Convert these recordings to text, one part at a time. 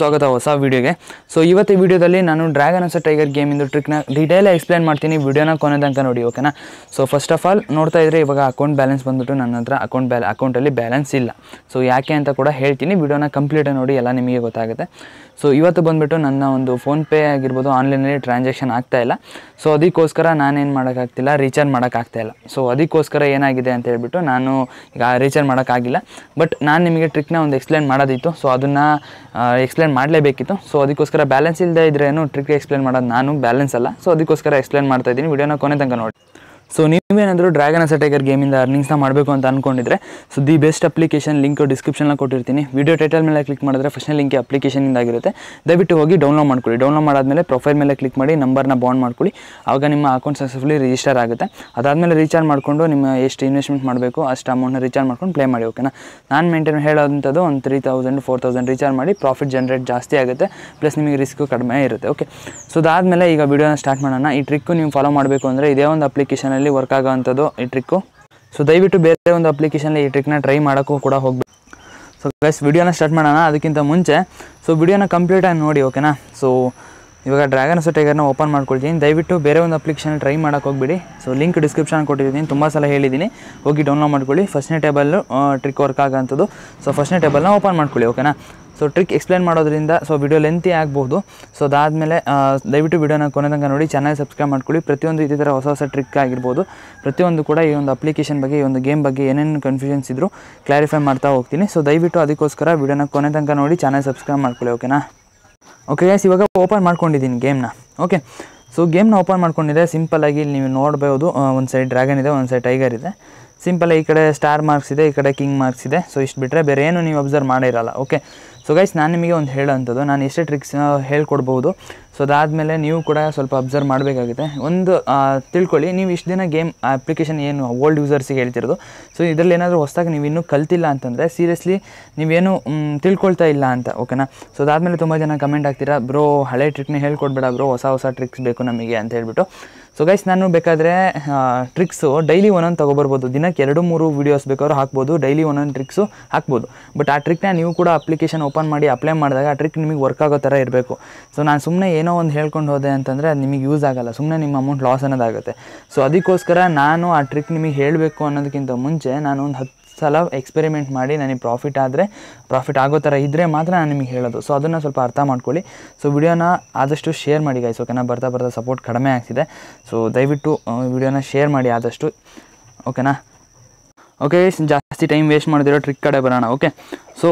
ಸ್ವಾಗತ ಹೊಸ ವೀಡಿಯೋಗೆ ಸೊ ಇವತ್ತು ವಿಡಿಯೋದಲ್ಲಿ ನಾನು ಡ್ರ್ಯಾಗನ್ ಅಸ ಟೈಗರ್ ಗೇಮಿಂದು ಟ್ರಿಕ್ನ ಡೀಟೇಲ್ ಎಕ್ಸ್ಪ್ಲೈನ್ ಮಾಡ್ತೀನಿ ವಿಡಿಯೋನ ಕೊನೆ ತನಕ ನೋಡಿ ಓಕೆನಾ ಸೊ ಫಸ್ಟ್ ಆಫ್ ಆಲ್ ನೋಡ್ತಾ ಇದ್ರೆ ಇವಾಗ ಅಕೌಂಟ್ ಬ್ಯಾಲೆನ್ಸ್ ಬಂದ್ಬಿಟ್ಟು ನನ್ನ ಹತ್ರ ಅಕೌಂಟ್ ಬ್ಯಾ ಅಕೌಂಟಲ್ಲಿ ಬ್ಯಾಲೆನ್ಸ್ ಇಲ್ಲ ಸೊ ಯಾಕೆ ಅಂತ ಕೂಡ ಹೇಳ್ತೀನಿ ವಿಡಿಯೋನ ಕಂಪ್ಲೀಟಾಗಿ ನೋಡಿ ಎಲ್ಲ ನಿಮಗೆ ಗೊತ್ತಾಗುತ್ತೆ ಸೊ ಇವತ್ತು ಬಂದುಬಿಟ್ಟು ನನ್ನ ಒಂದು ಫೋನ್ಪೇ ಆಗಿರ್ಬೋದು ಆನ್ಲೈನಲ್ಲಿ ಟ್ರಾನ್ಸಾಕ್ಷನ್ ಆಗ್ತಾ ಇಲ್ಲ ಸೊ ಅದಕ್ಕೋಸ್ಕರ ನಾನೇನು ಮಾಡೋಕ್ಕಾಗ್ತಿಲ್ಲ ರೀಚಾರ್ಜ್ ಇಲ್ಲ ಸೊ ಅದಕ್ಕೋಸ್ಕರ ಏನಾಗಿದೆ ಅಂತ ಹೇಳ್ಬಿಟ್ಟು ನಾನು ಈಗ ರೀಚಾರ್ಜ್ ಮಾಡೋಕ್ಕಾಗಿಲ್ಲ ಬಟ್ ನಾನು ನಿಮಗೆ ಟ್ರಿಕ್ನ ಒಂದು ಎಕ್ಸ್ಪ್ಲೇನ್ ಮಾಡೋದಿತ್ತು ಸೊ ಅದನ್ನು ಎಕ್ಸ್ಪ್ಲೇನ್ ಮಾಡಲೇಬೇಕಿತ್ತು ಸೊ ಅದಕ್ಕೋಸ್ಕರ ಬ್ಯಾಲೆನ್ಸ್ ಇಲ್ಲದೆ ಇದ್ರೇನು ಟ್ರಿಕ್ ಎಕ್ಸ್ಪ್ಲೇನ್ ಮಾಡೋದು ನಾನು ಬ್ಯಾಲೆನ್ಸ್ ಅಲ್ಲ ಸೊ ಅದಕ್ಕೋಸ್ಕರ ಎಕ್ಸ್ಪ್ಲೇನ್ ಮಾಡ್ತಾ ಇದ್ದೀನಿ ವಿಡಿಯೋನ ಕೊನೆ ತನಕ ನೋಡಿ ಸೊ ನೀವೇನಾದರೂ ಡ್ರ್ಯಾಗನ್ ಅಸಟೈಗರ್ ಗೇಮಿಂದ ಅರ್ನಿಂಗ್ಸ್ನ ಮಾಡಬೇಕು ಅಂತ ಅಂದ್ಕೊಂಡಿದ್ರೆ so the best application link ಡಿಸ್ಕ್ರಿಪ್ಷನ್ನ ಕೊಟ್ಟಿರ್ತೀನಿ ವಿಡಿಯೋ ಟೈಟಲ್ ಮೇಲೆ ಕ್ಲಿಕ್ ಮಾಡಿದ್ರೆ ಫಸ್ಟ್ನೇ ಲಿಂಕ್ ಇಂದ ಆಗಿರುತ್ತೆ ದಯವಿಟ್ಟು ಹೋಗಿ ಡೌನ್ಲೋಡ್ ಮಾಡ್ಕೊಳ್ಳಿ ಡೌನ್ಲೋಡ್ ಮಾಡಾದ್ಮೇಲೆ ಪ್ರೊಫೈಲ್ ಮೇಲೆ ಕ್ಲಿಕ್ ಮಾಡಿ ನಂಬರ್ನ ಬಾಂಡ್ ಮಾಡ್ಕೊಳ್ಳಿ ಆಗ ನಿಮ್ಮ ಅಕೌಂಟ್ ಸಕ್ಸಸ್ಫುಲಿ ರಿಜಿಸ್ಟರ್ ಆಗುತ್ತೆ ಅದಾದಮೇಲೆ ರೀಚಾರ್ಜ್ ಮಾಡಿಕೊಂಡು ನಿಮ್ಮ ಎಷ್ಟು ಇನ್ವೆಸ್ಟ್ಮೆಂಟ್ ಮಾಡಬೇಕು ಅಷ್ಟು ಅಮೌಂಟ್ನ ರೀಚಾರ್ಜ್ ಮಾಡ್ಕೊಂಡು ಪ್ಲೇ ಮಾಡಿ ಓಕೆನಾ ನಾನು ಮೇಂಟೈನ್ ಹೇಳೋದಂಥದ್ದು ಒಂದು three thousand four thousand recharge ಮಾಡಿ ಪ್ರಾಫಿಟ್ ಜನರೇಟ್ ಜಾಸ್ತಿ ಆಗುತ್ತೆ ಪ್ಲಸ್ ನಿಮಗೆ ರಿಸ್ಕು ಕಡಿಮೆ ಇರುತ್ತೆ ಓಕೆ ಸೊ ಅದಾದಮೇಲೆ ಈಗ ವಿಡಿಯೋನ ಸ್ಟಾರ್ಟ್ ಮಾಡೋಣ ಈ ಟ್ರಿಕ್ಕು ನೀವು ಫಾಲೋ ಮಾಡಬೇಕು ಅಂದರೆ ಇದೇ ಒಂದು ಅಪ್ಲಿಕೇಶನಲ್ಲಿ ಅಪ್ಲಿಕೇಶನಲ್ಲಿ ವರ್ಕ್ ಆಗೋವಂಥದ್ದು ಈ ಟ್ರಿಕ್ಕು ಸೊ ದಯವಿಟ್ಟು ಬೇರೆ ಒಂದು ಅಪ್ಲಿಕೇಶನಲ್ಲಿ ಈ ಟ್ರಿಕ್ನ ಟ್ರೈ ಮಾಡೋಕ್ಕೂ ಕೂಡ ಹೋಗಬೇಕು ಸೊ ಗೈಸ್ ವಿಡಿಯೋನ ಸ್ಟಾರ್ಟ್ ಮಾಡೋಣ ಅದಕ್ಕಿಂತ ಮುಂಚೆ ಸೊ ವಿಡಿಯೋನ ಆಗಿ ನೋಡಿ ಓಕೆನಾ ಸೊ ಇವಾಗ ಡ್ರ್ಯಾಗನ್ ಸೊ ಟೈಗರ್ನ ಓಪನ್ ಮಾಡ್ಕೊಳ್ತೀನಿ ದಯವಿಟ್ಟು ಬೇರೆ ಒಂದು ಅಪ್ಲಿಕೇಶನ್ ಟ್ರೈ ಮಾಡೋಕ್ಕೆ ಹೋಗ್ಬಿಡಿ ಸೊ ಲಿಂಕ್ ಡಿಸ್ಕ್ರಿಪ್ಷನ್ ಕೊಟ್ಟಿದ್ದೀನಿ ತುಂಬ ಸಲ ಹೇಳಿದ್ದೀನಿ ಹೋಗಿ ಡೌನ್ಲೋಡ್ ಮಾಡ್ಕೊಳ್ಳಿ ಫಸ್ಟ್ನೇ ಟೇಬಲ್ ಟ್ರಿಕ್ ವರ್ಕ್ ಆಗೋಂಥದ್ದು ಸೊ ಫಸ್ಟ್ನೇ ಟೇಬಲ್ನ ಓಪನ್ ಮಾಡ್ಕೊಳ್ಳಿ ಓಕೆನಾ ಸೊ ಟ್ರಿಕ್ ಎಕ್ಸ್ಪ್ಲೈನ್ ಮಾಡೋದ್ರಿಂದ ಸೊ ವಿಡಿಯೋ ಲೆಂತಿ ಆಗ್ಬೋದು ಸೊ ಅದಾದಮೇಲೆ ದಯವಿಟ್ಟು ವಿಡಿಯೋನ ಕೊನೆ ತನಕ ನೋಡಿ ಚೆನ್ನಾಗಿ ಸಬ್ಸ್ಕ್ರೈಬ್ ಮಾಡ್ಕೊಳ್ಳಿ ಪ್ರತಿಯೊಂದು ಇದೇ ಥರ ಹೊಸ ಹೊಸ ಟ್ರಿಕ್ ಆಗಿರ್ಬೋದು ಪ್ರತಿಯೊಂದು ಕೂಡ ಈ ಒಂದು ಅಪ್ಲಿಕೇಶನ್ ಬಗ್ಗೆ ಈ ಒಂದು ಗೇಮ್ ಬಗ್ಗೆ ಏನೇನು ಕನ್ಫ್ಯೂಷನ್ಸ್ ಇದ್ದರೂ ಕ್ಲಾರಿಫೈ ಮಾಡ್ತಾ ಹೋಗ್ತೀನಿ ಸೊ ದಯವಿಟ್ಟು ಅದಕ್ಕೋಸ್ಕರ ವಿಡಿಯೋನ ಕೊನೆ ತನಕ ನೋಡಿ ಚೆನ್ನಾಗಿ ಸಬ್ಸ್ಕ್ರೈಬ್ ಮಾಡ್ಕೊಳ್ಳಿ ಓಕೆನಾ ಓಕೆ ಎಸ್ ಇವಾಗ ಓಪನ್ ಮಾಡ್ಕೊಂಡಿದ್ದೀನಿ ಗೇಮ್ನ ಓಕೆ ಸೊ ಗೇಮ್ನ ಓಪನ್ ಮಾಡ್ಕೊಂಡಿದೆ ಸಿಂಪಲಾಗಿ ಇಲ್ಲಿ ನೀವು ನೋಡ್ಬೋದು ಒಂದು ಸೈಡ್ ಡ್ರ್ಯಾಗನ್ ಇದೆ ಒಂದು ಸೈಡ್ ಟೈಗರ್ ಇದೆ ಸಿಂಪಲ್ ಈ ಕಡೆ ಸ್ಟಾರ್ ಮಾರ್ಕ್ಸ್ ಇದೆ ಈ ಕಡೆ ಕಿಂಗ್ ಮಾರ್ಕ್ಸ್ ಇದೆ ಸೊ ಇಷ್ಟು ಬಿಟ್ಟರೆ ಬೇರೆ ಏನು ನೀವು ಅಬ್ಸರ್ವ್ ಮಾಡಿರಲ್ಲ ಓಕೆ ಸೊ ಗೈಸ್ ನಾನು ನಿಮಗೆ ಒಂದು ಹೇಳೋಂಥದ್ದು ನಾನು ಎಷ್ಟೇ ಟ್ರಿಕ್ಸ್ ಹೇಳ್ಕೊಡ್ಬೋದು ಸೊ ಅದಾದಮೇಲೆ ನೀವು ಕೂಡ ಸ್ವಲ್ಪ ಅಬ್ಸರ್ವ್ ಮಾಡಬೇಕಾಗುತ್ತೆ ಒಂದು ತಿಳ್ಕೊಳ್ಳಿ ನೀವು ಇಷ್ಟು ದಿನ ಗೇಮ್ ಅಪ್ಲಿಕೇಶನ್ ಏನು ಓಲ್ಡ್ ಯೂಸರ್ಸಿಗೆ ಹೇಳ್ತಿರೋದು ಸೊ ಇದರಲ್ಲಿ ಏನಾದರೂ ಹೊಸ್ದಾಗಿ ನೀವು ಇನ್ನೂ ಕಲ್ತಿಲ್ಲ ಅಂತಂದರೆ ಸೀರಿಯಸ್ಲಿ ನೀವೇನು ತಿಳ್ಕೊಳ್ತಾ ಇಲ್ಲ ಅಂತ ಓಕೆನಾ ಸೊ ಅದಾದಮೇಲೆ ತುಂಬ ಜನ ಕಮೆಂಟ್ ಆಗ್ತೀರಾ ಬ್ರೋ ಹಳೆ ಟ್ರಿಕ್ನೇ ಹೇಳ್ಕೊಡ್ಬೇಡ ಬ್ರೋ ಹೊಸ ಹೊಸ ಟ್ರಿಕ್ಸ್ ಬೇಕು ನಮಗೆ ಅಂತ ಹೇಳ್ಬಿಟ್ಟು ಸೊ ಗೈಸ್ ನಾನು ಬೇಕಾದರೆ ಟ್ರಿಕ್ಸು ಡೈಲಿ ಒಂದೊಂದು ತೊಗೊಬರ್ಬೋದು ದಿನಕ್ಕೆ ಎರಡು ಮೂರು ವೀಡಿಯೋಸ್ ಬೇಕಾದ್ರೂ ಹಾಕ್ಬೋದು ಡೈಲಿ ಒಂದೊಂದು ಟ್ರಿಕ್ಸು ಹಾಕ್ಬೋದು ಬಟ್ ಆ ಟ್ರಿಕ್ನ ನೀವು ಕೂಡ ಅಪ್ಲಿಕೇಶನ್ ಓಪನ್ ಮಾಡಿ ಅಪ್ಲೈ ಮಾಡಿದಾಗ ಆ ಟ್ರಿಕ್ ನಿಮಗೆ ವರ್ಕ್ ಆಗೋ ಥರ ಇರಬೇಕು ಸೊ ನಾನು ಸುಮ್ಮನೆ ಏನೋ ಒಂದು ಹೇಳ್ಕೊಂಡು ಹೋದೆ ಅಂತಂದರೆ ಅದು ನಿಮಗೆ ಯೂಸ್ ಆಗೋಲ್ಲ ಸುಮ್ಮನೆ ನಿಮ್ಮ ಅಮೌಂಟ್ ಲಾಸ್ ಅನ್ನೋದಾಗುತ್ತೆ ಸೊ ಅದಕ್ಕೋಸ್ಕರ ನಾನು ಆ ಟ್ರಿಕ್ ನಿಮಗೆ ಹೇಳಬೇಕು ಅನ್ನೋದಕ್ಕಿಂತ ಮುಂಚೆ ನಾನು ಒಂದು ಹತ್ತು ಸಲ ಎಕ್ಸ್ಪೆರಿಮೆಂಟ್ ಮಾಡಿ ನನಗೆ ಪ್ರಾಫಿಟ್ ಆದರೆ ಪ್ರಾಫಿಟ್ ಆಗೋ ಥರ ಇದ್ದರೆ ಮಾತ್ರ ನಾನು ನಿಮಗೆ ಹೇಳೋದು ಸೊ ಅದನ್ನು ಸ್ವಲ್ಪ ಅರ್ಥ ಮಾಡ್ಕೊಳ್ಳಿ ಸೊ ವಿಡಿಯೋನ ಆದಷ್ಟು ಶೇರ್ ಮಾಡಿ ಗಾಯ್ಸ್ ಓಕೆನಾ ಬರ್ತಾ ಬರ್ತಾ ಸಪೋರ್ಟ್ ಕಡಿಮೆ ಆಗ್ತಿದೆ ಸೊ ದಯವಿಟ್ಟು ವಿಡಿಯೋನ ಶೇರ್ ಮಾಡಿ ಆದಷ್ಟು ಓಕೆನಾ ಓಕೆ ಜಾಸ್ತಿ ಜಾಸ್ತಿ ಟೈಮ್ ವೇಸ್ಟ್ ಮಾಡಿದಿರೋ ಟ್ರಿಕ್ ಕಡೆ ಬರೋಣ ಓಕೆ ಸೊ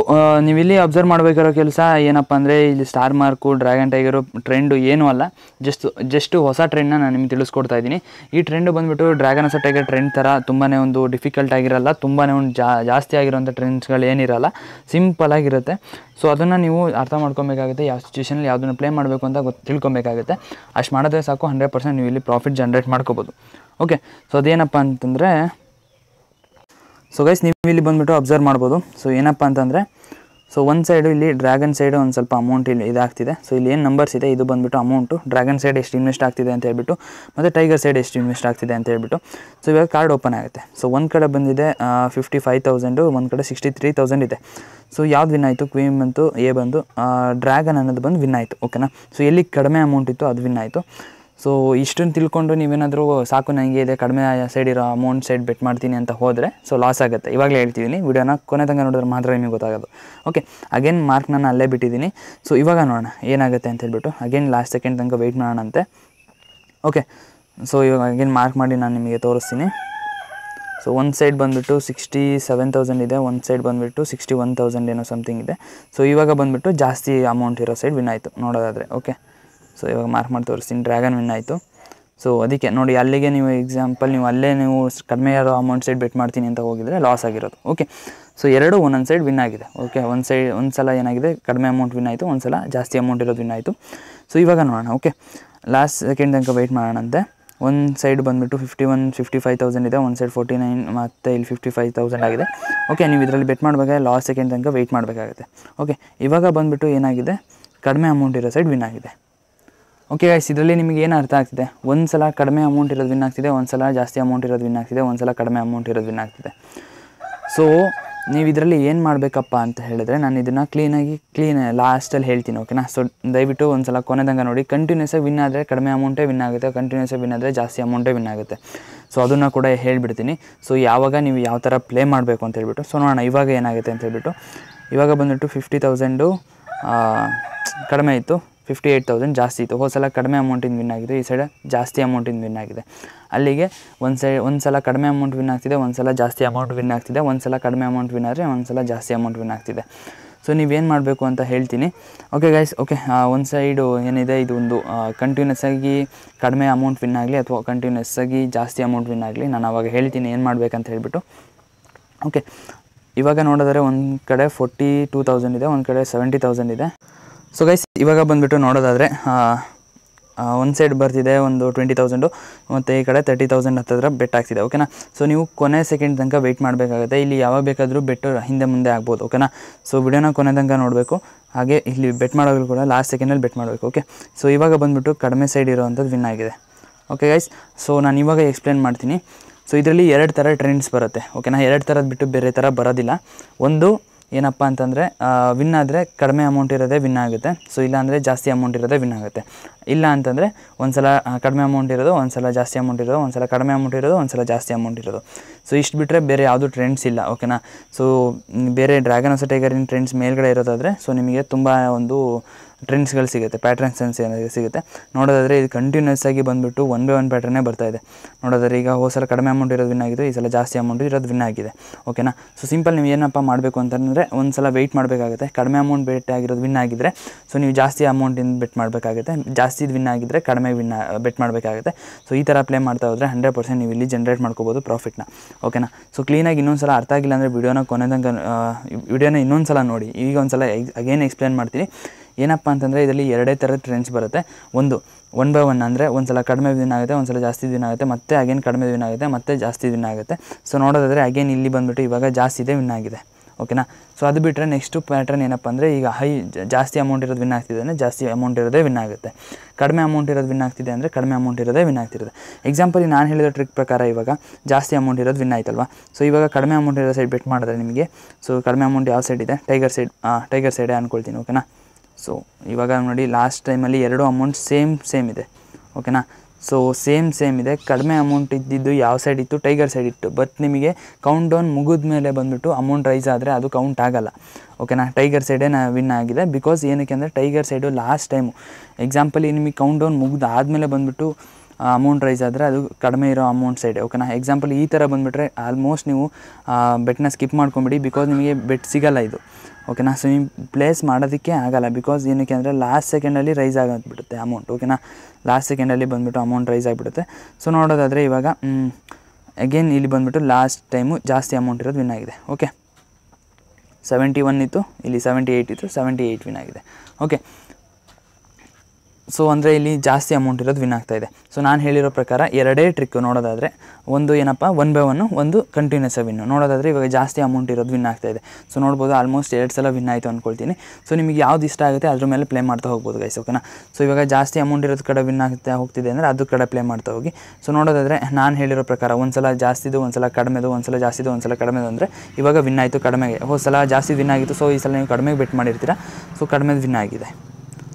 ನೀವಿಲ್ಲಿ ಇಲ್ಲಿ ಅಬ್ಸರ್ವ್ ಮಾಡಬೇಕಿರೋ ಕೆಲಸ ಏನಪ್ಪ ಅಂದರೆ ಇಲ್ಲಿ star mark dragon tiger trend ಏನೂ ಅಲ್ಲ ಜಸ್ಟ್ ಜಸ್ಟ್ ಹೊಸ ಟ್ರೆಂಡ್ನ ನಾನು ನಿಮ್ಗೆ ತಿಳಿಸ್ಕೊಡ್ತಾ ಇದ್ದೀನಿ ಈ ಟ್ರೆಂಡ್ ಬಂದುಬಿಟ್ಟು ಡ್ರ್ಯಾಗನ್ ಹೊಸ ಟೈಗರ್ ಟ್ರೆಂಡ್ ಥರ ತುಂಬಾ ಒಂದು ಡಿಫಿಕಲ್ಟ್ ಆಗಿರಲ್ಲ ತುಂಬಾ ಒಂದು ಜಾಸ್ತಿ ಆಗಿರೋಂಥ ಟ್ರೆಂಡ್ಸ್ಗಳು ಏನಿರಲ್ಲ ಸಿಂಪಲ್ ಆಗಿರುತ್ತೆ ಸೊ ಅದನ್ನು ನೀವು ಅರ್ಥ ಮಾಡ್ಕೊಬೇಕಾಗುತ್ತೆ ಯಾವ ಸಿಚುವೇಷನಲ್ಲಿ ಯಾವುದನ್ನು ಪ್ಲೇ ಮಾಡಬೇಕು ಅಂತ ಗೊತ್ತು ತಿಳ್ಕೊಬೇಕಾಗುತ್ತೆ ಅಷ್ಟು ಮಾಡಿದ್ರೆ ಸಾಕು ಹಂಡ್ರೆಡ್ ಪರ್ಸೆಂಟ್ ನೀವು ಇಲ್ಲಿ ಪ್ರಾಫಿಟ್ ಜನ್ರೇಟ್ ಮಾಡ್ಕೋಬೋದು ಓಕೆ ಸೊ ಅದೇನಪ್ಪ ಅಂತಂದರೆ ಸೊ ಗೈಸ್ ನೀವು ಇಲ್ಲಿ ಬಂದುಬಿಟ್ಟು ಅಬ್ಸರ್ವ್ ಮಾಡ್ಬೋದು ಸೊ ಏನಪ್ಪ ಅಂತಂದರೆ ಸೊ ಒಂದು ಸೈಡು ಇಲ್ಲಿ ಡ್ರ್ಯಾಗನ್ ಸೈಡು ಒಂದು ಸ್ವಲ್ಪ ಅಮೌಂಟ್ ಇಲ್ಲಿ ಇದಾಗ್ತಿದೆ ಸೊ ಇಲ್ಲಿ ಏನು ನಂಬರ್ಸ್ ಇದೆ ಇದು ಬಂದುಬಿಟ್ಟು ಅಮೌಂಟು ಡ್ರ್ಯಾಗನ್ ಸೈಡ್ ಎಷ್ಟು ಇನ್ವೆಸ್ಟ್ ಆಗ್ತಿದೆ ಅಂತ ಹೇಳ್ಬಿಟ್ಟು ಮತ್ತು ಟೈಗರ್ ಸೈಡ್ ಎಷ್ಟು ಇನ್ವೆಸ್ಟ್ ಆಗ್ತಿದೆ ಅಂತ ಹೇಳ್ಬಿಟ್ಟು ಸೊ ಇವಾಗ ಕಾರ್ಡ್ ಓಪನ್ ಆಗುತ್ತೆ ಸೊ ಒಂದು ಕಡೆ ಬಂದಿದೆ ಫಿಫ್ಟಿ ಫೈವ್ ತೌಸಂಡು ಒಂದು ಕಡೆ ಸಿಕ್ಸ್ಟಿ ತ್ರೀ ತೌಸಂಡ್ ಇದೆ ಸೊ ಯಾವ್ದು ವಿನ್ ಆಯಿತು ಕ್ವೀಮ್ ಬಂತು ಎ ಬಂದು ಡ್ರ್ಯಾಗನ್ ಅನ್ನೋದು ಬಂದು ವಿನ್ ಆಯಿತು ಓಕೆನಾ ಸೊ ಎಲ್ಲಿ ಕಡಿಮೆ ಅಮೌಂಟ್ ಇತ್ತು ಅದು ವಿನ್ ಆಯಿತು ಸೊ ಇಷ್ಟನ್ನು ತಿಳ್ಕೊಂಡು ನೀವೇನಾದರೂ ಸಾಕು ನನಗೆ ಇದೆ ಕಡಿಮೆ ಸೈಡ್ ಇರೋ ಅಮೌಂಟ್ ಸೈಡ್ ಬೆಟ್ ಮಾಡ್ತೀನಿ ಅಂತ ಹೋದರೆ ಸೊ ಲಾಸ್ ಆಗುತ್ತೆ ಇವಾಗಲೇ ಹೇಳ್ತಿದ್ದೀನಿ ವಿಡಿಯೋನ ಕೊನೆ ತಂಗ ನೋಡಿದ್ರೆ ಮಾತ್ರ ನಿಮಗೆ ಗೊತ್ತಾಗೋದು ಓಕೆ ಅಗೇನ್ ಮಾರ್ಕ್ ನಾನು ಅಲ್ಲೇ ಬಿಟ್ಟಿದ್ದೀನಿ ಸೊ ಇವಾಗ ನೋಡೋಣ ಏನಾಗುತ್ತೆ ಅಂತ ಹೇಳ್ಬಿಟ್ಟು ಅಗೇನ್ ಲಾಸ್ಟ್ ಸೆಕೆಂಡ್ ತನಕ ವೆಯ್ಟ್ ಮಾಡೋಣಂತೆ ಓಕೆ ಸೊ ಇವಾಗ ಅಗೇನ್ ಮಾರ್ಕ್ ಮಾಡಿ ನಾನು ನಿಮಗೆ ತೋರಿಸ್ತೀನಿ ಸೊ ಒಂದು ಸೈಡ್ ಬಂದುಬಿಟ್ಟು ಸಿಕ್ಸ್ಟಿ ಸೆವೆನ್ ತೌಸಂಡ್ ಇದೆ ಒಂದು ಸೈಡ್ ಬಂದುಬಿಟ್ಟು ಸಿಕ್ಸ್ಟಿ ಒನ್ ತೌಸಂಡ್ ಏನೋ ಸಮಥಿಂಗ್ ಇದೆ ಸೊ ಇವಾಗ ಬಂದುಬಿಟ್ಟು ಜಾಸ್ತಿ ಅಮೌಂಟ್ ಇರೋ ಸೈಡ್ ವಿನ್ ಆಯಿತು ನೋಡೋದಾದರೆ ಓಕೆ ಸೊ ಇವಾಗ ಮಾರ್ಕ್ ಮಾಡಿ ತೋರಿಸ್ತೀನಿ ಡ್ರ್ಯಾಗನ್ ವಿನ್ ಆಯಿತು ಸೊ ಅದಕ್ಕೆ ನೋಡಿ ಅಲ್ಲಿಗೆ ನೀವು ಎಕ್ಸಾಂಪಲ್ ನೀವು ಅಲ್ಲೇ ನೀವು ಕಡಿಮೆ ಇರೋ ಅಮೌಂಟ್ ಸೈಡ್ ಬೆಟ್ ಮಾಡ್ತೀನಿ ಅಂತ ಹೋಗಿದರೆ ಲಾಸ್ ಆಗಿರೋದು ಓಕೆ ಸೊ ಎರಡು ಒಂದೊಂದು ಸೈಡ್ ವಿನ್ ಆಗಿದೆ ಓಕೆ ಒಂದು ಸೈಡ್ ಒಂದು ಸಲ ಏನಾಗಿದೆ ಕಡಿಮೆ ಅಮೌಂಟ್ ವಿನ್ ಆಯಿತು ಒಂದು ಸಲ ಜಾಸ್ತಿ ಅಮೌಂಟ್ ಇರೋದು ವಿನ್ ಆಯಿತು ಸೊ ಇವಾಗ ನೋಡೋಣ ಓಕೆ ಲಾಸ್ಟ್ ಸೆಕೆಂಡ್ ತನಕ ವೆಯ್ಟ್ ಮಾಡೋಣಂತೆ ಒಂದು ಸೈಡ್ ಬಂದುಬಿಟ್ಟು fifty one fifty five thousand ಇದೆ ಒಂದು ಸೈಡ್ ಫೋರ್ಟಿ ನೈನ್ ಮತ್ತು ಇಲ್ಲಿ ಫಿಫ್ಟಿ ಫೈವ್ ತೌಸಂಡ್ ಆಗಿದೆ ಓಕೆ ನೀವು ಇದರಲ್ಲಿ ಬೆಟ್ ಮಾಡಬೇಕಾದ್ರೆ ಲಾಸ್ಟ್ ಸೆಕೆಂಡ್ ತನಕ ವೆಯ್ಟ್ ಮಾಡಬೇಕಾಗುತ್ತೆ ಓಕೆ ಇವಾಗ ಬಂದುಬಿಟ್ಟು ಏನಾಗಿದೆ ಕಡಿಮೆ ಅಮೌಂಟ್ ಇರೋ ಸೈಡ್ ವಿನ್ ಆಗಿದೆ ಓಕೆ ಗಾಯ್ಸ್ ಇದರಲ್ಲಿ ನಿಮಗೆ ಏನು ಅರ್ಥ ಆಗ್ತಿದೆ ಒಂದು ಸಲ ಕಡಿಮೆ ಅಮೌಂಟ್ ಇರೋದು ವಿನ್ ಆಗ್ತಿದೆ ಒಂದು ಸಲ ಜಾಸ್ತಿ ಅಮೌಂಟ್ ಇರೋದು ವಿನ್ ಆಗ್ತಿದೆ ಒಂದು ಸಲ ಕಡಿಮೆ ಅಮೌಂಟ್ ಇರೋದು ವಿನ್ ಆಗ್ತಿದೆ ಸೊ ನೀವು ಇದರಲ್ಲಿ ಏನು ಮಾಡಬೇಕಪ್ಪ ಅಂತ ಹೇಳಿದ್ರೆ ನಾನು ಇದನ್ನು ಕ್ಲೀನಾಗಿ ಕ್ಲೀನ್ ಲಾಸ್ಟಲ್ಲಿ ಹೇಳ್ತೀನಿ ಓಕೆನಾ ಸೊ ದಯವಿಟ್ಟು ಒಂದು ಸಲ ಕೊನೆದಂಗೆ ನೋಡಿ ಕಂಟಿನ್ಯೂಸಾಗಿ ವಿನ್ ಆದರೆ ಕಡಿಮೆ ಅಮೌಂಟೇ ವಿನ್ ಆಗುತ್ತೆ ಕಂಟಿನ್ಯೂಸಾಗಿ ವಿನ್ ಆದರೆ ಜಾಸ್ತಿ ಅಮೌಂಟೇ ವಿನ್ ಆಗುತ್ತೆ ಸೊ ಅದನ್ನು ಕೂಡ ಹೇಳಿಬಿಡ್ತೀನಿ ಸೊ ಯಾವಾಗ ನೀವು ಯಾವ ಥರ ಪ್ಲೇ ಮಾಡಬೇಕು ಅಂತ ಹೇಳ್ಬಿಟ್ಟು ಸೊ ನೋಡೋಣ ಇವಾಗ ಏನಾಗುತ್ತೆ ಅಂತ ಹೇಳ್ಬಿಟ್ಟು ಇವಾಗ ಬಂದುಬಿಟ್ಟು ಫಿಫ್ಟಿ ತೌಸಂಡು ಕಡಿಮೆ ಇತ್ತು ಫಿಫ್ಟಿ ಏಯ್ಟ್ ತೌಸಂಡ್ ಜಾಸ್ತಿ ಇತ್ತು ಹೋದ ಸಲ ಕಡಿಮೆ ಅಮೌಂಟಿಂದ ವಿನ್ ಆಗಿದೆ ಈ ಸೈಡ ಜಾಸ್ತಿ ಅಮೌಂಟಿಂದ ವಿನ್ ಆಗಿದೆ ಅಲ್ಲಿಗೆ ಒಂದು ಸೈ ಒಂದು ಸಲ ಕಡಿಮೆ ಅಮೌಂಟ್ ವಿನ್ ಆಗ್ತಿದೆ ಒಂದು ಸಲ ಜಾಸ್ತಿ ಅಮೌಂಟ್ ವಿನ್ ಆಗ್ತಿದೆ ಒಂದು ಸಲ ಕಡಿಮೆ ಅಮೌಂಟ್ ವಿನ್ ಆದರೆ ಒಂದು ಸಲ ಜಾಸ್ತಿ ಅಮೌಂಟ್ ವಿನ್ ಆಗ್ತಿದೆ ಸೊ ನೀವೇನು ಮಾಡಬೇಕು ಅಂತ ಹೇಳ್ತೀನಿ ಓಕೆ ಗೈಸ್ ಓಕೆ ಒಂದು ಸೈಡು ಏನಿದೆ ಇದು ಒಂದು ಕಂಟಿನ್ಯೂಸ್ ಆಗಿ ಕಡಿಮೆ ಅಮೌಂಟ್ ವಿನ್ ಆಗಲಿ ಅಥವಾ ಕಂಟಿನ್ಯೂಸ್ ಆಗಿ ಜಾಸ್ತಿ ಅಮೌಂಟ್ ವಿನ್ ಆಗಲಿ ನಾನು ಅವಾಗ ಹೇಳ್ತೀನಿ ಏನು ಮಾಡಬೇಕಂತ ಹೇಳಿಬಿಟ್ಟು ಓಕೆ ಇವಾಗ ನೋಡಿದರೆ ಒಂದು ಕಡೆ ಫೋರ್ಟಿ ಟೂ ತೌಸಂಡ್ ಇದೆ ಒಂದು ಕಡೆ ಸೆವೆಂಟಿ ತೌಸಂಡ್ ಇದೆ ಸೊ ಗೈಸ್ ಇವಾಗ ಬಂದುಬಿಟ್ಟು ನೋಡೋದಾದರೆ ಒಂದು ಸೈಡ್ ಬರ್ತಿದೆ ಒಂದು ಟ್ವೆಂಟಿ ತೌಸಂಡು ಮತ್ತು ಈ ಕಡೆ ತರ್ಟಿ ತೌಸಂಡ್ ಹತ್ತಿರ ಬೆಟ್ ಆಗ್ತಿದೆ ಓಕೆನಾ ಸೊ ನೀವು ಕೊನೆ ಸೆಕೆಂಡ್ ತನಕ ವೆಯ್ಟ್ ಮಾಡಬೇಕಾಗುತ್ತೆ ಇಲ್ಲಿ ಯಾವಾಗ ಬೇಕಾದರೂ ಬೆಟ್ಟು ಹಿಂದೆ ಮುಂದೆ ಆಗ್ಬೋದು ಓಕೆನಾ ಸೊ ವಿಡಿಯೋನ ಕೊನೆ ತನಕ ನೋಡಬೇಕು ಹಾಗೆ ಇಲ್ಲಿ ಬೆಟ್ ಮಾಡೋದು ಕೂಡ ಲಾಸ್ಟ್ ಸೆಕೆಂಡಲ್ಲಿ ಬೆಟ್ ಮಾಡಬೇಕು ಓಕೆ ಸೊ ಇವಾಗ ಬಂದುಬಿಟ್ಟು ಕಡಿಮೆ ಸೈಡ್ ಇರೋವಂಥದ್ದು ವಿನ್ ಆಗಿದೆ ಓಕೆ ಗೈಸ್ ಸೊ ನಾನು ಇವಾಗ ಎಕ್ಸ್ಪ್ಲೇನ್ ಮಾಡ್ತೀನಿ ಸೊ ಇದರಲ್ಲಿ ಎರಡು ಥರ ಟ್ರೆಂಡ್ಸ್ ಬರುತ್ತೆ ಓಕೆನಾ ಎರಡು ಥರದ್ದು ಬಿಟ್ಟು ಬೇರೆ ಥರ ಬರೋದಿಲ್ಲ ಒಂದು ಏನಪ್ಪ ಅಂತಂದರೆ ವಿನ್ ಆದರೆ ಕಡಿಮೆ ಅಮೌಂಟ್ ಇರೋದೇ ವಿನ್ ಆಗುತ್ತೆ ಸೊ ಇಲ್ಲಾಂದರೆ ಜಾಸ್ತಿ ಅಮೌಂಟ್ ಇರೋದೇ ವಿನ್ ಆಗುತ್ತೆ ಇಲ್ಲ ಅಂತಂದರೆ ಒಂದು ಸಲ ಕಡಿಮೆ ಅಮೌಂಟ್ ಇರೋದು ಒಂದು ಸಲ ಜಾಸ್ತಿ ಅಮೌಂಟ್ ಇರೋದು ಒಂದು ಸಲ ಕಡಿಮೆ ಅಮೌಂಟ್ ಇರೋದು ಒಂದು ಸಲ ಜಾಸ್ತಿ ಅಮೌಂಟ್ ಇರೋದು ಸೊ ಇಷ್ಟು ಬಿಟ್ಟರೆ ಬೇರೆ ಯಾವುದು ಟ್ರೆಂಡ್ಸ್ ಇಲ್ಲ ಓಕೆನಾ ಸೊ ಬೇರೆ ಡ್ರ್ಯಾಗನ್ ಹೊಸ ಟೈಗರಿನ ಟ್ರೆಂಡ್ಸ್ ಮೇಲ್ಗಡೆ ಇರೋದಾದರೆ ಸೊ ನಿಮಗೆ ತುಂಬ ಒಂದು ಟ್ರೆಂಡ್ಸ್ಗಳು ಸಿಗುತ್ತೆ ಪ್ಯಾಟ್ರನ್ಸ್ ಸೆನ್ಸ್ ಏನಾದರೂ ಸಿಗುತ್ತೆ ನೋಡೋದಾದರೆ ಇದು ಕಂಟಿನ್ಯೂಸ್ ಆಗಿ ಬಂದುಬಿಟ್ಟು ಒನ್ ಬೈ ಒನ್ ಪ್ಯಾಟ್ರನ್ನೇ ಬರ್ತಾ ಇದೆ ನೋಡೋದಾದ್ರೆ ಈಗ ಹೋದ ಸಲ ಕಡಿಮೆ ಅಮೌಂಟ್ ಇರೋದು ವಿನ್ ಆಗಿದೆ ಈ ಸಲ ಜಾಸ್ತಿ ಅಮೌಂಟ್ ಇರೋದು ವಿನ್ ಆಗಿದೆ ಓಕೆನಾ ಸೊ ಸಿಂಪಲ್ ನೀವು ಏನಪ್ಪ ಮಾಡಬೇಕು ಅಂತಂದರೆ ಒಂದು ಸಲ ವೆಯ್ಟ್ ಮಾಡಬೇಕಾಗುತ್ತೆ ಕಡಿಮೆ ಅಮೌಂಟ್ ಬೆಟ್ ಆಗಿರೋದು ವಿನ್ ಆಗಿದ್ದರೆ ಸೊ ನೀವು ಜಾಸ್ತಿ ಅಮೌಂಟಿಂದ ಬೆಟ್ ಮಾಡಬೇಕಾಗುತ್ತೆ ಜಾಸ್ತಿ ವಿನ್ ಆಗಿದ್ದರೆ ಕಡಿಮೆ ವಿನ್ ಬೆಟ್ ಮಾಡಬೇಕಾಗುತ್ತೆ ಸೊ ಈ ಥರ ಪ್ಲೇ ಮಾಡ್ತಾ ಹೋದರೆ ಹಂಡ್ರೆಡ್ ಪರ್ಸೆಂಟ್ ನೀವು ಇಲ್ಲಿ ಜನರೇಟ್ ಮಾಡ್ಕೋಬೋದು ಪ್ರಾಫಿಟ್ನ ಓಕೆನಾ ಸೊ ಕ್ಲೀನಾಗಿ ಇನ್ನೊಂದು ಸಲ ಅರ್ಥ ಆಗಿಲ್ಲ ಅಂದರೆ ವಿಡಿಯೋನ ಕೊನೆ ತನಕ ವಿಡಿಯೋನ ಇನ್ನೊಂದು ಸಲ ನೋಡಿ ಈಗ ಒಂದು ಸಲ ಅಗೇನ್ ಎಕ್ಸ್ಪ್ಲೇನ್ ಮಾಡ್ತೀನಿ ಏನಪ್ಪ ಅಂತಂದರೆ ಇದರಲ್ಲಿ ಎರಡೇ ಥರದ ಟ್ರೆಂಡ್ಸ್ ಬರುತ್ತೆ ಒಂದು ಒನ್ ಬೈ ಒನ್ ಅಂದರೆ ಒಂದು ಸಲ ಕಡಿಮೆ ದಿನ ಆಗುತ್ತೆ ಒಂದು ಸಲ ಜಾಸ್ತಿ ದಿನ ಆಗುತ್ತೆ ಮತ್ತೆ ಅಗೇನ್ ಕಡಿಮೆ ದಿನ ಆಗುತ್ತೆ ಮತ್ತೆ ಜಾಸ್ತಿ ದಿನ ಆಗುತ್ತೆ ಸೊ ನೋಡೋದಾದರೆ ಅಗೇನ್ ಇಲ್ಲಿ ಬಂದುಬಿಟ್ಟು ಇವಾಗ ಜಾಸ್ತಿ ಇದೆ ವಿನ್ ಆಗಿದೆ ಓಕೆನಾ ಸೊ ಅದು ಬಿಟ್ಟರೆ ನೆಕ್ಸ್ಟು ಪ್ಯಾಟ್ರನ್ ಏನಪ್ಪ ಅಂದರೆ ಈಗ ಹೈ ಜಾಸ್ತಿ ಅಮೌಂಟ್ ಇರೋದು ವಿನ್ ಆಗ್ತಿದೆ ಅಂದರೆ ಜಾಸ್ತಿ ಅಮೌಂಟ್ ಇರೋದೇ ವಿನ್ ಆಗುತ್ತೆ ಕಡಿಮೆ ಅಮೌಂಟ್ ಇರೋದು ವಿನ್ ಆಗ್ತಿದೆ ಅಂದರೆ ಕಡಿಮೆ ಅಮೌಂಟ್ ಇರೋದೇ ವಿನ್ ಆಗ್ತಿರೋದು ಎಕ್ಸಾಂಪಲ್ ನಾನು ಹೇಳಿದ ಟ್ರಿಕ್ ಪ್ರಕಾರ ಇವಾಗ ಜಾಸ್ತಿ ಅಮೌಂಟ್ ಇರೋದು ವಿನ್ ಆಯ್ತಲ್ವಾ ಸೊ ಇವಾಗ ಕಡಿಮೆ ಅಮೌಂಟ್ ಇರೋ ಸೈಡ್ ಬೆಟ್ ಮಾಡಿದ್ರೆ ನಿಮಗೆ ಸೊ ಕಡಿಮೆ ಅಮೌಂಟ್ ಯಾವ ಸೈಡ್ ಇದೆ ಟೈಗರ್ ಸೈಡ್ ಟೈಗರ್ ಸೈಡೇ ಅಂದ್ಕೊಳ್ತೀನಿ ಓಕೆನಾ ಸೊ ಇವಾಗ ನೋಡಿ ಲಾಸ್ಟ್ ಟೈಮಲ್ಲಿ ಎರಡು ಅಮೌಂಟ್ ಸೇಮ್ ಸೇಮ್ ಇದೆ ಓಕೆನಾ ಸೊ ಸೇಮ್ ಸೇಮ್ ಇದೆ ಕಡಿಮೆ ಅಮೌಂಟ್ ಇದ್ದಿದ್ದು ಯಾವ ಸೈಡ್ ಇತ್ತು ಟೈಗರ್ ಸೈಡ್ ಇತ್ತು ಬಟ್ ನಿಮಗೆ ಕೌಂಟ್ ಡೌನ್ ಮುಗಿದ ಮೇಲೆ ಬಂದುಬಿಟ್ಟು ಅಮೌಂಟ್ ರೈಸ್ ಆದರೆ ಅದು ಕೌಂಟ್ ಆಗಲ್ಲ ಓಕೆನಾ ಟೈಗರ್ ಸೈಡೇ ನಾ ವಿನ್ ಆಗಿದೆ ಬಿಕಾಸ್ ಏನಕ್ಕೆ ಅಂದರೆ tiger side last time example ನಿಮಗೆ ಕೌಂಟ್ ಡೌನ್ ಮುಗಿದ ಆದಮೇಲೆ ಬಂದುಬಿಟ್ಟು ಅಮೌಂಟ್ ರೈಸ್ ಆದರೆ ಅದು ಕಡಿಮೆ ಇರೋ ಅಮೌಂಟ್ ಸೈಡ್ ಓಕೆನಾ ಎಕ್ಸಾಂಪಲ್ ಈ ಥರ ಬಂದುಬಿಟ್ರೆ ಆಲ್ಮೋಸ್ಟ್ ನೀವು ಬೆಟ್ನ ಸ್ಕಿಪ್ ಮಾಡ್ಕೊಂಬಿಡಿ ಬಿಕಾಸ್ ನಿಮಗೆ ಬೆಟ್ ಸಿಗಲ್ಲ ಇದು ಓಕೆನಾ ಸ್ವಿಮ್ಮಿಂಗ್ ಪ್ಲೇಸ್ ಮಾಡೋದಕ್ಕೆ ಆಗಲ್ಲ ಬಿಕಾಸ್ ಏನಕ್ಕೆ ಅಂದರೆ ಲಾಸ್ಟ್ ಸೆಕೆಂಡಲ್ಲಿ ರೈಸ್ ಆಗಿಬಿಡುತ್ತೆ ಅಮೌಂಟ್ ಓಕೆನಾ ಲಾಸ್ಟ್ ಸೆಕೆಂಡಲ್ಲಿ ಬಂದುಬಿಟ್ಟು ಅಮೌಂಟ್ ರೈಸ್ ಆಗಿಬಿಡುತ್ತೆ ಸೊ ನೋಡೋದಾದರೆ ಇವಾಗ ಅಗೇನ್ ಇಲ್ಲಿ ಬಂದುಬಿಟ್ಟು ಲಾಸ್ಟ್ ಟೈಮು ಜಾಸ್ತಿ ಅಮೌಂಟ್ ಇರೋದು ವಿನ್ ಆಗಿದೆ ಓಕೆ ಸೆವೆಂಟಿ ಒನ್ ಇತ್ತು ಇಲ್ಲಿ ಸೆವೆಂಟಿ ಏಯ್ಟ್ ಇತ್ತು ಸೆವೆಂಟಿ ಏಯ್ಟ್ ವಿನ್ ಆಗಿದೆ ಓಕೆ ಸೊ ಅಂದರೆ ಇಲ್ಲಿ ಜಾಸ್ತಿ ಅಮೌಂಟ್ ಇರೋದು ವಿನ್ ಆಗ್ತಾ ಇದೆ ಸೊ ನಾನು ಹೇಳಿರೋ ಪ್ರಕಾರ ಎರಡೇ ಟ್ರಿಕ್ಕು ನೋಡೋದಾದರೆ ಒಂದು ಏನಪ್ಪ ಒನ್ ಬೈ ಒನ್ನು ಒಂದು ಕಂಟಿನ್ಯೂಸ್ ವಿನ್ನು ನೋಡೋದಾದರೆ ಇವಾಗ ಜಾಸ್ತಿ ಅಮೌಂಟ್ ಇರೋದು ವಿನ್ ಆಗ್ತಾ ಇದೆ ಸೊ ನೋಡ್ಬೋದು ಆಲ್ಮೋಸ್ಟ್ ಎರಡು ಸಲ ವಿನ್ ಆಯಿತು ಅಂದ್ಕೊಳ್ತೀನಿ ಸೊ ನಿಮಗೆ ಯಾವ್ದು ಇಷ್ಟ ಆಗುತ್ತೆ ಅದ್ರ ಮೇಲೆ ಪ್ಲೇ ಮಾಡ್ತಾ ಹೋಗ್ಬೋದು ಗೈಸ್ ಓಕೆನಾ ಸೊ ಇವಾಗ ಜಾಸ್ತಿ ಅಮೌಂಟ್ ಇರೋದು ಕಡೆ ವಿನ್ ಆಗ್ತಾ ಹೋಗ್ತಿದೆ ಅಂದರೆ ಅದ್ರ ಕಡೆ ಪ್ಲೇ ಮಾಡ್ತಾ ಹೋಗಿ ಸೊ ನೋಡೋದಾದರೆ ನಾನು ಹೇಳಿರೋ ಪ್ರಕಾರ ಒಂದು ಸಲ ಜಾಸ್ತಿದು ಒಂದು ಸಲ ಕಡಿಮೆದು ಒಂದು ಸಲ ಜಾಸ್ತಿದು ಒಂದು ಸಲ ಕಡಿಮೆದು ಅಂದರೆ ಇವಾಗ ವಿನ್ ಆಯಿತು ಕಡಿಮೆಗೆ ಹೋದ ಸಲ ಜಾಸ್ತಿ ವಿನ್ ಆಗಿತ್ತು ಸೊ ಈ ಸಲ ನೀವು ಕಡಿಮೆಗೆ ಬೆಟ್ ಮಾಡಿರ್ತೀರಾ ಸೊ ಕಡಿಮೆದು ವಿನ್ ಆಗಿದೆ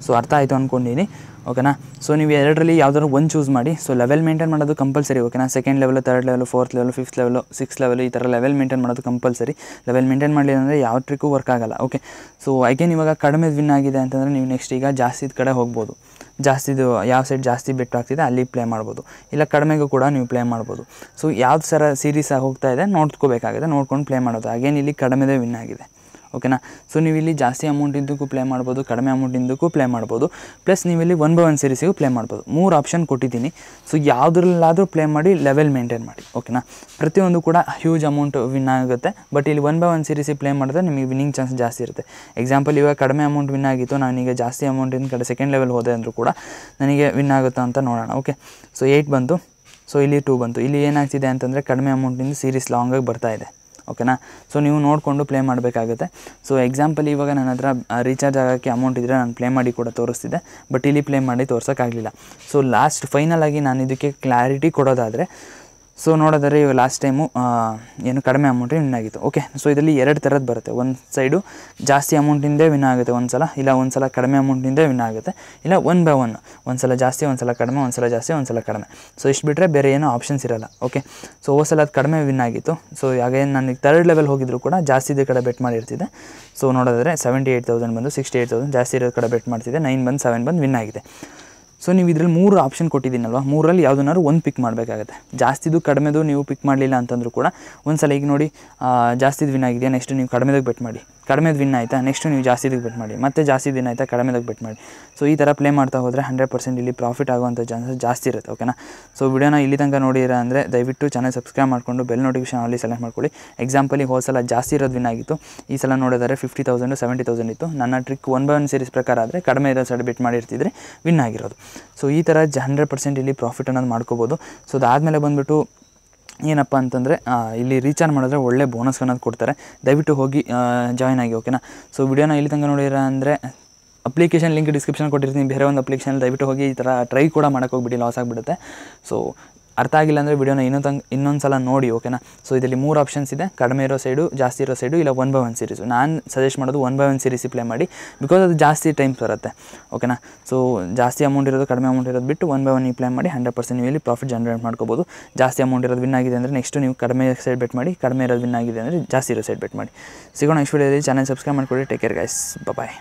ಸೊ ಅರ್ಥ ಆಯಿತು ಅಂದ್ಕೊಂಡಿನಿ ಓಕೆನಾ ಸೊ ನೀವು ಎರಡರಲ್ಲಿ ಯಾವ್ದಾದ್ರು ಒಂದು ಚೂಸ್ ಮಾಡಿ ಸೊ ಲೆವೆಲ್ ಮೇಂಟೈನ್ ಮಾಡೋದು ಕಂಪಲ್ಸರಿ ಓಕೆನಾ second level third level fourth level fifth level six level ಈ ಥರ ಲೆವೆಲ್ ಮೇಂಟೈನ್ ಮಾಡೋದು ಕಂಪಲ್ಸರಿ ಲೆವೆಲ್ ಮೇಂಟೈನ್ ಮಾಡಲಿಲ್ಲ ಅಂದರೆ ಯಾವ ಟ್ರಿಕ್ಕೂ ವರ್ಕ್ ಆಗಲ್ಲ ಓಕೆ ಸೊ ಅಗೇನ್ ಇವಾಗ ಕಡಿಮೆ ವಿನ್ ಆಗಿದೆ ಅಂತಂದರೆ ನೀವು ನೆಕ್ಸ್ಟ್ ಈಗ ಜಾಸ್ತಿದ ಕಡೆ ಹೋಗ್ಬೋದು ಜಾಸ್ತಿದು ಯಾವ ಸೈಡ್ ಜಾಸ್ತಿ ಬೆಟ್ಟು ಆಗ್ತಿದೆ ಅಲ್ಲಿ ಪ್ಲೇ ಮಾಡ್ಬೋದು ಇಲ್ಲ ಕಡಿಮೆಗೂ ಕೂಡ ನೀವು ಪ್ಲೇ ಮಾಡ್ಬೋದು ಸೊ ಯಾವ್ದು ಸರ ಸೀರೀಸ್ ಹೋಗ್ತಾ ಇದೆ ನೋಡ್ಕೋಬೇಕಾಗಿದೆ ನೋಡ್ಕೊಂಡು ಪ್ಲೇ ಮಾಡೋದು ಅಗೇನ್ ಇಲ್ಲಿ ಕಡಿಮೆದೇ ವಿನ್ ಆಗಿದೆ ಓಕೆನಾ ಸೊ ನೀವು ಇಲ್ಲಿ ಜಾಸ್ತಿ ಇಂದಕ್ಕೂ ಪ್ಲೇ ಮಾಡ್ಬೋದು ಕಡಿಮೆ ಅಮೌಂಟಿಂದಕ್ಕೂ ಪ್ಲೇ ಮಾಡ್ಬೋದು ಪ್ಲಸ್ ನೀವಿಲ್ಲಿ ಒನ್ ಬೈ ಒನ್ ಸೀರೀಸಿಗೂ ಪ್ಲೇ ಮಾಡ್ಬೋದು ಮೂರು ಆಪ್ಷನ್ ಕೊಟ್ಟಿದ್ದೀನಿ ಸೊ ಯಾವುದ್ರಲ್ಲಾದರೂ ಪ್ಲೇ ಮಾಡಿ ಲೆವೆಲ್ ಮೇಂಟೈನ್ ಮಾಡಿ ಓಕೆನಾ ಪ್ರತಿಯೊಂದು ಕೂಡ ಹ್ಯೂಜ್ ಅಮೌಂಟ್ ವಿನ್ ಆಗುತ್ತೆ ಬಟ್ ಇಲ್ಲಿ ಒನ್ ಬೈ ಒನ್ ಸೀರೀಸಿಗೆ ಪ್ಲೇ ಮಾಡಿದ್ರೆ ನಿಮಗೆ ವಿನ್ನಿಂಗ್ ಚಾನ್ಸ್ ಜಾಸ್ತಿ ಇರುತ್ತೆ ಎಕ್ಸಾಂಪಲ್ ಇವಾಗ ಕಡಿಮೆ ಅಮೌಂಟ್ ವಿನ್ ಆಗಿತ್ತು ನಾನೀಗ ಜಾಸ್ತಿ ಅಮೌಂಟಿನ ಕಡೆ ಸೆಕೆಂಡ್ ಲೆವೆಲ್ ಹೋದೆ ಅಂದರೂ ಕೂಡ ನನಗೆ ವಿನ್ ಆಗುತ್ತಾ ಅಂತ ನೋಡೋಣ ಓಕೆ ಸೊ ಏಯ್ಟ್ ಬಂತು ಸೊ ಇಲ್ಲಿ ಟೂ ಬಂತು ಇಲ್ಲಿ ಏನಾಗ್ತಿದೆ ಅಂತಂದರೆ ಕಡಿಮೆ ಅಮೌಂಟಿಂದ ಸೀರೀಸ್ ಲಾಂಗಾಗಿ ಬರ್ತಾ ಇದೆ ಓಕೆನಾ ಸೊ ನೀವು ನೋಡಿಕೊಂಡು ಪ್ಲೇ ಮಾಡಬೇಕಾಗುತ್ತೆ ಸೊ ಎಕ್ಸಾಂಪಲ್ ಇವಾಗ ನನ್ನ ಹತ್ರ ರೀಚಾರ್ಜ್ ಆಗೋಕ್ಕೆ ಅಮೌಂಟ್ ಇದ್ದರೆ ನಾನು ಪ್ಲೇ ಮಾಡಿ ಕೂಡ ತೋರಿಸ್ತಿದ್ದೆ ಬಟ್ ಇಲ್ಲಿ ಪ್ಲೇ ಮಾಡಿ ತೋರ್ಸೋಕ್ಕಾಗಲಿಲ್ಲ ಸೊ ಲಾಸ್ಟ್ ಫೈನಲ್ ಆಗಿ ನಾನು ಇದಕ್ಕೆ ಕ್ಲಾರಿಟಿ ಕೊಡೋದಾದರೆ ಸೊ ನೋಡೋದಾದ್ರೆ ಇವಾಗ ಲಾಸ್ಟ್ ಟೈಮು ಏನು ಕಡಿಮೆ ಅಮೌಂಟಿಗೆ ವಿನ್ ಆಗಿತ್ತು ಓಕೆ ಸೊ ಇದರಲ್ಲಿ ಎರಡು ಥರದ್ದು ಬರುತ್ತೆ ಒಂದು ಸೈಡು ಜಾಸ್ತಿ ಅಮೌಂಟಿಂದೇ ವಿನ್ ಆಗುತ್ತೆ ಒಂದು ಸಲ ಇಲ್ಲ ಒಂದು ಸಲ ಕಡಿಮೆ ಅಮೌಂಟಿಂದೇ ವಿನ್ ಆಗುತ್ತೆ ಇಲ್ಲ ಒನ್ ಬೈ ಒನ್ ಒಂದು ಸಲ ಜಾಸ್ತಿ ಒಂದು ಸಲ ಕಡಿಮೆ ಒಂದು ಸಲ ಜಾಸ್ತಿ ಒಂದು ಸಲ ಕಡಿಮೆ ಸೊ ಇಷ್ಟು ಬಿಟ್ಟರೆ ಬೇರೆ ಏನೂ ಆಪ್ಷನ್ಸ್ ಇರಲ್ಲ ಓಕೆ ಸೊ ಓ ಸಲ ಅದು ಕಡಿಮೆ ವಿನ್ ಆಗಿತ್ತು ಸೊ ಹಾಗೆ ನನಗೆ ತರ್ಡ್ ಲೆವೆಲ್ ಹೋಗಿದ್ರು ಕೂಡ ಜಾಸ್ತಿ ಜಾಸ್ತಿದೇ ಕಡೆ ಬೆಟ್ ಮಾಡಿರ್ತಿದೆ ಸೊ ನೋಡೋದಾದ್ರೆ ಸೆವೆಂಟಿ ಏಯ್ಟ್ ತೌಸಂಡ್ ಬಂದು ಸಿಕ್ಸ್ಟಿ ಏಯ್ಟ್ ತೌಸಂಡ್ ಜಾಸ್ತಿ ಇರೋದು ಕಡೆ ಬೆಟ್ ಮಾಡ್ತಿದ್ದೆ ನೈನ್ ಬಂದು ಸೆವೆನ್ ಬಂದು ವಿನ್ ಆಗಿದೆ ಸೊ ನೀವು ಇದರಲ್ಲಿ ಮೂರು ಆಪ್ಷನ್ ಕೊಟ್ಟಿದ್ದೀನಲ್ವ ಮೂರಲ್ಲಿ ಯಾವುದನ್ನಾರು ಒಂದು ಪಿಕ್ ಮಾಡಬೇಕಾಗತ್ತೆ ಜಾಸ್ತಿದು ಕಡಿಮೆದು ನೀವು ಪಿಕ್ ಮಾಡಲಿಲ್ಲ ಅಂತಂದರೂ ಕೂಡ ಒಂದು ಸಲ ಈಗ ನೋಡಿ ಜಾಸ್ತಿದು ವಿನ್ ಆಗಿದೆಯಾ ನೆಕ್ಸ್ಟ್ ನೀವು ಕಡಿಮೆದಾಗ ಬೆಟ್ ಮಾಡಿ ಕಡಿಮೆದು ವಿನ್ ಆಯಿತಾ ನೆಕ್ಸ್ಟು ನೀವು ಜಾಸ್ತಿದಕ್ಕೆ ಬೆಟ್ ಮಾಡಿ ಮತ್ತೆ ಜಾಸ್ತಿ ದಿನ ಆಯಿತಾ ಕಡಿಮೆದಾಗ ಬೆಟ್ ಮಾಡಿ ಸೊ ಈ ಥರ ಪ್ಲೇ ಮಾಡ್ತಾ ಹೋದರೆ ಹಂಡ್ರೆಡ್ ಪರ್ಸೆಂಟ್ ಇಲ್ಲಿ ಪ್ರಾಫಿಟ್ ಆಗುವಂಥ ಚಾನ್ಸಸ್ ಜಾಸ್ತಿ ಇರುತ್ತೆ ಓಕೆನಾ ಸೊ ವಿಡಿಯೋನ ಇಲ್ಲಿ ತನಕ ನೋಡಿರ ಅಂದರೆ ದಯವಿಟ್ಟು ಚಾನಲ್ ಸಬ್ಸ್ಕ್ರೈಬ್ ಮಾಡಿಕೊಂಡು ಬೆಲ್ ನೋಟಿಫಿಕೇಶನ್ ಅಲ್ಲಿ ಸೆಲೆಕ್ಟ್ ಮಾಡ್ಕೊಳ್ಳಿ ಎಕ್ಸಾಂಪಲಿಗೆ ಹೋದ್ಸಲ ಜಾಸ್ತಿ ಇರೋದು ವಿನ್ ಆಗಿತ್ತು ಈ ಸಲ ನೋಡಿದರೆ ಫಿಫ್ಟಿ ತೌಸಂಡು ಸೆವೆಂಟಿ ತೌಸಂಡ್ ಇತ್ತು ನನ್ನ trick one by one series ಪ್ರಕಾರ ಆದರೆ ಕಡಿಮೆ ಇರೋ ಸೈಡ್ ಬಿಟ್ ಮಾಡಿರ್ತಿದ್ರೆ ವಿನ್ ಆಗಿರೋದು ಸೊ ಈ ಥರ ಹಂಡ್ರೆಡ್ ಪರ್ಸೆಂಟ್ ಇಲ್ಲಿ ಪ್ರಾಫಿಟ್ ಅನ್ನೋದು ಮಾಡ್ಕೋಬೋದು ಸೊ ಅದಾದಮೇಲೆ ಬಂದುಬಿಟ್ಟು ಏನಪ್ಪ ಅಂತಂದರೆ ಇಲ್ಲಿ ರೀಚಾರ್ಜ್ ಮಾಡಿದ್ರೆ ಒಳ್ಳೆ ಬೋನಸ್ ಅನ್ನೋದು ಕೊಡ್ತಾರೆ ದಯವಿಟ್ಟು ಹೋಗಿ ಜಾಯ್ನ್ ಆಗಿ ಓಕೆನಾ ಸೊ ವಿಡಿಯೋನ ಇಲ್ಲಿ ತನಕ ನೋಡಿರ ಅಂದರೆ ಅಪ್ಲಿಕೇಶನ್ ಲಿಂಕ್ ಡಿಸ್ಕ್ರಿಪ್ಷನ್ ಕೊಟ್ಟಿರ್ತೀನಿ ಬೇರೆ ಒಂದು ಅಪ್ಲಿಕೇಶನ್ ದಯವಿಟ್ಟು ಹೋಗಿ ಈ ಥರ ಟ್ರೈ ಕೂಡ ಮಾಡೋಕ್ಕೆ ಹೋಗಿಬಿಡಿ ಲಾಸ್ ಆಗಿಬಿಡುತ್ತೆ ಸೊ ಅರ್ಥ ಆಗಿಲ್ಲ ಅಂದರೆ ವಿಡಿಯೋನ ಇನ್ನೊಂದು ಇನ್ನೊಂದು ಸಲ ನೋಡಿ ಓಕೆನಾ ಸೊ ಇದರಲ್ಲಿ ಮೂರು ಆಪ್ಷನ್ಸ್ ಇದೆ ಕಡಿಮೆ ಇರೋ ಸೈಡು ಜಾಸ್ತಿ ಇರೋ ಸೈಡು ಇಲ್ಲ ಒನ್ ಬೈ ಒನ್ ಸೀರೀಸು ನಾನು ಸಜೆಸ್ಟ್ ಮಾಡೋದು ಒನ್ ಬೈ ಒನ್ ಸೀರೀಸಿ ಪ್ಲೇ ಮಾಡಿ ಬಿಕಾಸ್ ಅದು ಜಾಸ್ತಿ ಟೈಮ್ಸ್ ಬರುತ್ತೆ ಓಕೆನಾ ಸೊ ಜಾಸ್ತಿ ಅಮೌಂಟ್ ಇರೋದು ಕಡಿಮೆ ಅಮೌಂಟ್ ಇರೋದು ಬಿಟ್ಟು ಒನ್ ಬೈ ಒನ್ ಈ ಪ್ಲೇ ಮಾಡಿ ಹಂಡ್ರೆಡ್ ಪರ್ಸೆಂಟ್ ನೀವು ಇಲ್ಲಿ ಪ್ರಾಫಿಟ್ ಜನ್ರೇಟ್ ಮಾಡ್ಕೋಬೋದು ಜಾಸ್ತಿ ಅಮೌಂಟ್ ಇರೋದು ವಿನ್ ಆಗಿದೆ ಅಂದರೆ ನೆಕ್ಸ್ಟ್ ನೀವು ಕಡಿಮೆ ಸೈಡ್ ಬೆಟ್ ಮಾಡಿ ಕಡಿಮೆ ಇರೋದು ವಿನ್ ಆಗಿದೆ ಅಂದರೆ ಜಾಸ್ತಿ ಇರೋ ಸೈಡ್ ಬೆಟ್ ಮಾಡಿ ಸಿಗೋಣ ನೆಕ್ಸ್ಟ್ ವೀಡಿಯೋದಲ್ಲಿ ಚಾನಲ್ ಸಬ್ಸ್ಕ್ರೈಬ್ ಮಾಡಿಕೊಡಿ ಟೇಕ್ ಕೇರ್ ಗೈಸ್ ಬಾಯ್